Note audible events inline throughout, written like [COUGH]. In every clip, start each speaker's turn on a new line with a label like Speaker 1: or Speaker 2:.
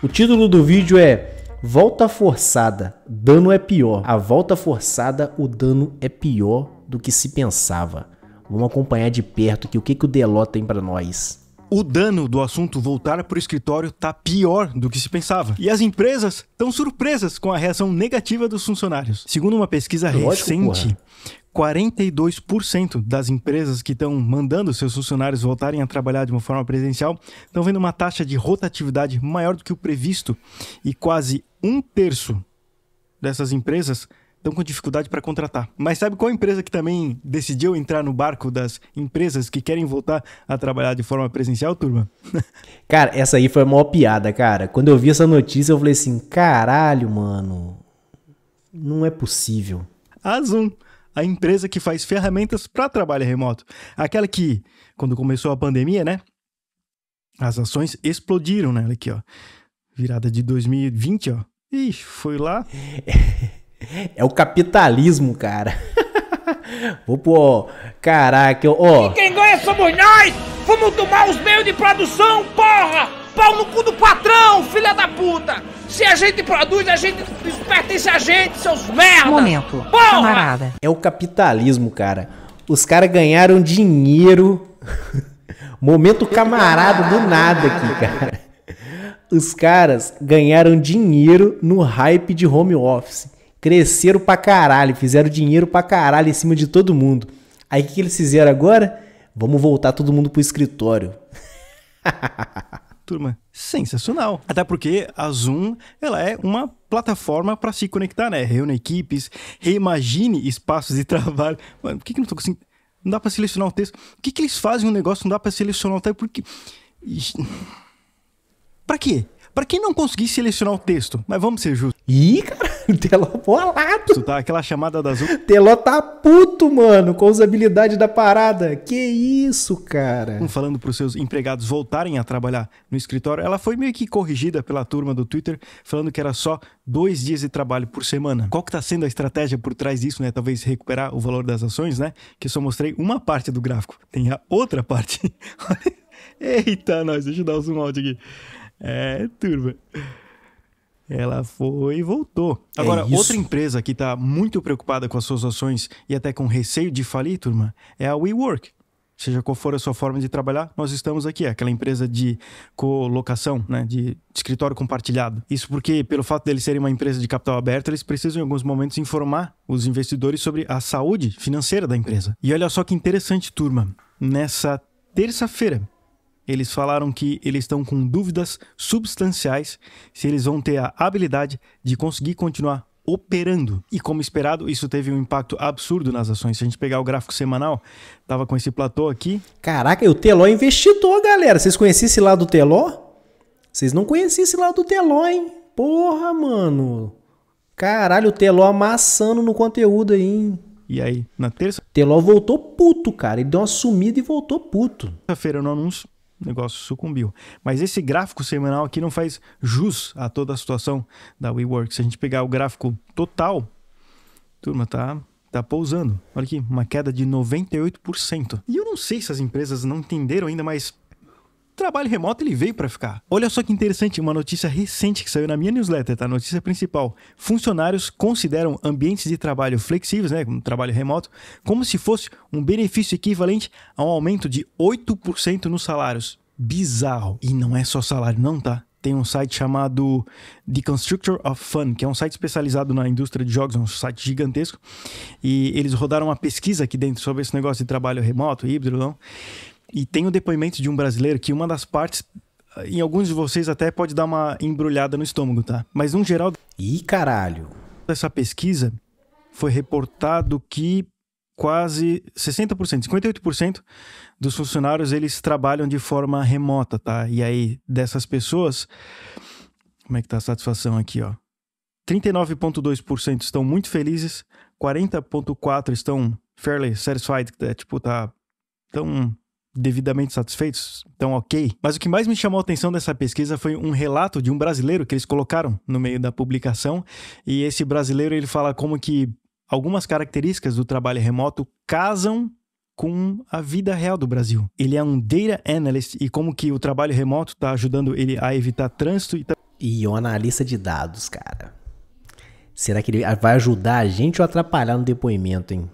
Speaker 1: O título do vídeo é Volta forçada, dano é pior. A volta forçada, o dano é pior do que se pensava. Vamos acompanhar de perto que o que, que o Deló tem para nós.
Speaker 2: O dano do assunto voltar para o escritório tá pior do que se pensava. E as empresas estão surpresas com a reação negativa dos funcionários. Segundo uma pesquisa Lógico, recente, porra. 42% das empresas que estão mandando seus funcionários voltarem a trabalhar de uma forma presencial estão vendo uma taxa de rotatividade maior do que o previsto e quase um terço dessas empresas estão com dificuldade para contratar. Mas sabe qual empresa que também decidiu entrar no barco das empresas que querem voltar a trabalhar de forma presencial, turma? [LAUGHS] cara, essa aí foi a maior piada, cara.
Speaker 1: Quando eu vi essa notícia, eu falei assim: caralho, mano, não é possível.
Speaker 2: A Zoom a empresa que faz ferramentas para trabalho remoto. Aquela que, quando começou a pandemia, né? As ações explodiram nela aqui, ó. Virada de 2020, ó. Ih, foi lá. [LAUGHS] É o
Speaker 1: capitalismo, cara. [LAUGHS] Vou pô, caraca, ó. E quem ganha somos nós! Vamos tomar os meios de produção, porra! Pau no cu do patrão, filha da puta! Se a gente produz, a gente pertence a gente, seus merda! Momento, Porra! camarada. É o capitalismo, cara. Os caras ganharam dinheiro. [LAUGHS] Momento camarada do nada aqui, [LAUGHS] cara. Os caras ganharam dinheiro no hype de home office. Cresceram pra caralho, fizeram dinheiro pra caralho em cima de todo mundo. Aí o que eles fizeram agora? Vamos voltar todo mundo pro escritório.
Speaker 2: [LAUGHS] turma, sensacional. Até porque a Zoom, ela é uma plataforma para se conectar, né? Reúne equipes, reimagine espaços de [LAUGHS] trabalho. Mano, por que, que não tô conseguindo... Não dá para selecionar o texto. O que, que eles fazem um negócio não dá para selecionar o texto? Porque... Pra quê? Para quem não conseguir selecionar o texto, mas vamos ser justos. Ih, cara, o [LAUGHS] Teló tá bolado. Tá, aquela chamada da Azul. Teló tá puto, mano, com a usabilidade da parada. Que isso, cara. Um falando para os seus empregados voltarem a trabalhar no escritório, ela foi meio que corrigida pela turma do Twitter, falando que era só dois dias de trabalho por semana. Qual que tá sendo a estratégia por trás disso, né? Talvez recuperar o valor das ações, né? Que eu só mostrei uma parte do gráfico. Tem a outra parte. [LAUGHS] Eita, nós, deixa eu dar um zoom out aqui. É, turma. Ela foi e voltou. É Agora, é outra empresa que está muito preocupada com as suas ações e até com receio de falir, turma, é a WeWork. Seja qual for a sua forma de trabalhar, nós estamos aqui. É aquela empresa de colocação, né? De escritório compartilhado. Isso porque, pelo fato deles serem uma empresa de capital aberto, eles precisam, em alguns momentos, informar os investidores sobre a saúde financeira da empresa. E olha só que interessante, turma. Nessa terça-feira, eles falaram que eles estão com dúvidas substanciais se eles vão ter a habilidade de conseguir continuar operando. E como esperado, isso teve um impacto absurdo nas ações. Se a gente pegar o gráfico semanal, tava com esse platô aqui. Caraca, e o Teló investidor, galera. Vocês conheciam esse lado do Teló? Vocês não conheciam esse
Speaker 1: lado do Teló, hein? Porra, mano. Caralho, o Teló amassando no
Speaker 2: conteúdo aí, hein? E aí, na terça? Teló voltou puto, cara. Ele deu uma sumida e voltou puto. Terça-feira no anúncio, o negócio sucumbiu. Mas esse gráfico semanal aqui não faz jus a toda a situação da WeWork. Se a gente pegar o gráfico total, turma, tá tá pousando. Olha aqui, uma queda de 98%. E eu não sei se as empresas não entenderam ainda, mas trabalho remoto ele veio para ficar. Olha só que interessante, uma notícia recente que saiu na minha newsletter, tá? Notícia principal. Funcionários consideram ambientes de trabalho flexíveis, né, como trabalho remoto, como se fosse um benefício equivalente a um aumento de 8% nos salários. Bizarro. E não é só salário, não, tá? tem um site chamado The Constructor of Fun, que é um site especializado na indústria de jogos, é um site gigantesco. E eles rodaram uma pesquisa aqui dentro sobre esse negócio de trabalho remoto, híbrido, não. E tem o depoimento de um brasileiro que uma das partes, eh, em alguns de vocês até pode dar uma embrulhada no estômago, tá? Mas no geral. Ih, caralho! essa pesquisa foi reportado que quase 60%, 58% dos funcionários eles trabalham de forma remota, tá? E aí, dessas pessoas, como é que tá a satisfação aqui, ó? 39,2% estão muito felizes, 40,4% estão fairly satisfied, que é, tipo, tá tão devidamente satisfeitos, então ok. Mas o que mais me chamou a atenção dessa pesquisa foi um relato de um brasileiro que eles colocaram no meio da publicação, e esse brasileiro ele fala como que algumas características do trabalho remoto casam com a vida real do Brasil. Ele é um data analyst e como que o trabalho remoto está ajudando ele a evitar trânsito e... Tá... E é um analista de dados, cara. Será que ele vai ajudar a gente ou atrapalhar no depoimento, hein?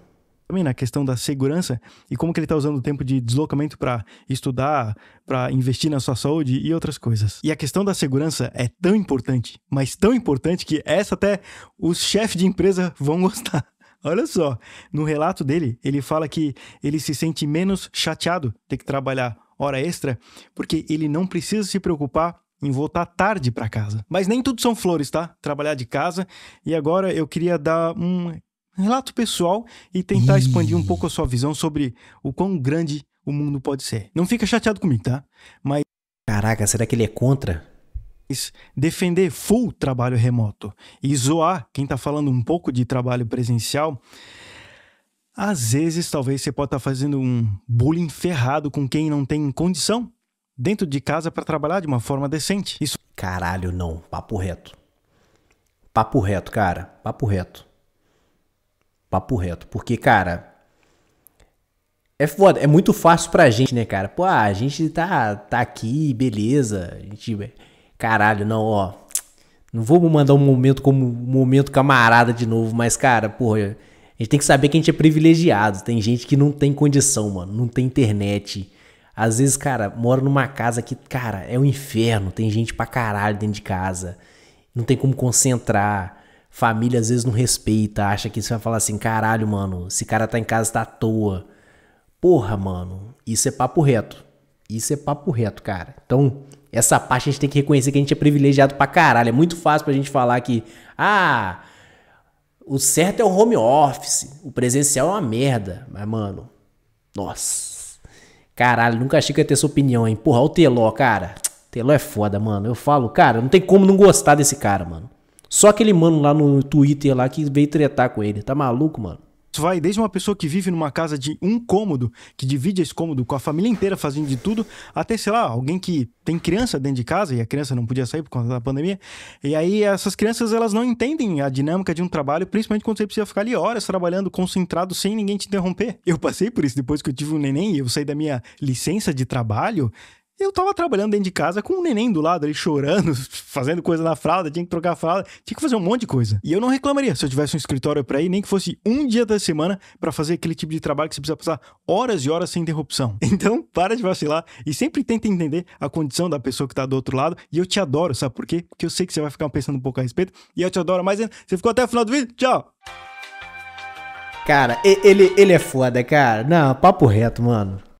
Speaker 2: também na questão da segurança e como que ele está usando o tempo de deslocamento para estudar, para investir na sua saúde e outras coisas. E a questão da segurança é tão importante, mas tão importante que essa até os chefes de empresa vão [LAUGHS] gostar. Olha só, no relato dele, ele fala que ele se sente menos chateado ter que trabalhar hora extra, porque ele não precisa se preocupar em voltar tarde para casa. Mas nem tudo são flores, tá? Trabalhar de casa. E agora eu queria dar um relato pessoal e tentar expandir um pouco a sua visão sobre o quão grande o mundo pode ser. Não fica chateado comigo, tá? Mas. Caraca, será que ele é contra? Defender full trabalho remoto e zoar quem tá falando um pouco de trabalho presencial. Às vezes, talvez você possa estar tá fazendo um bullying ferrado com quem não tem condição dentro de casa para trabalhar de uma forma decente. Isso. Caralho, não. Papo reto. Papo reto, cara. Papo reto.
Speaker 1: Papo reto. Porque, cara. É foda, é muito fácil pra gente, né, cara? Pô, ah, a gente tá, tá aqui, beleza. A gente. Caralho, não, ó. Não vou mandar um momento como um momento camarada de novo, mas, cara, porra. A gente tem que saber que a gente é privilegiado. Tem gente que não tem condição, mano. Não tem internet. Às vezes, cara, mora numa casa que, cara, é um inferno. Tem gente pra caralho dentro de casa. Não tem como concentrar família às vezes não respeita, acha que você vai falar assim, caralho, mano, esse cara tá em casa, tá à toa. Porra, mano, isso é papo reto. Isso é papo reto, cara. Então, essa parte a gente tem que reconhecer que a gente é privilegiado pra caralho. É muito fácil pra gente falar que, ah, o certo é o home office, o presencial é uma merda. Mas, mano, nossa. Caralho, nunca achei que ia ter essa opinião, hein? Porra, o Teló, cara. Teló é foda, mano. Eu falo, cara, não tem como não gostar desse cara, mano. Só aquele mano lá no Twitter lá que veio tretar com ele. Tá maluco,
Speaker 2: mano? vai desde uma pessoa que vive numa casa de um cômodo, que divide esse cômodo com a família inteira fazendo de tudo, até, sei lá, alguém que tem criança dentro de casa e a criança não podia sair por conta da pandemia. E aí essas crianças, elas não entendem a dinâmica de um trabalho, principalmente quando você precisa ficar ali horas trabalhando concentrado sem ninguém te interromper. Eu passei por isso depois que eu tive um neném e eu saí da minha licença de trabalho. Eu tava trabalhando dentro de casa com o um neném do lado, ele chorando, [LAUGHS] fazendo coisa na fralda, tinha que trocar a fralda, tinha que fazer um monte de coisa. E eu não reclamaria se eu tivesse um escritório para ir, nem que fosse um dia da semana para fazer aquele tipo de trabalho que você precisa passar horas e horas sem interrupção. [LAUGHS] Então, para de vacilar e sempre tenta entender a condição da pessoa que tá do outro lado. E eu te adoro, sabe por quê? Porque eu sei que você vai ficar pensando um pouco a respeito. E eu te adoro mais ainda. Você ficou até o final do vídeo? Tchau! Cara, ele, ele é foda, cara. Não, papo reto, mano.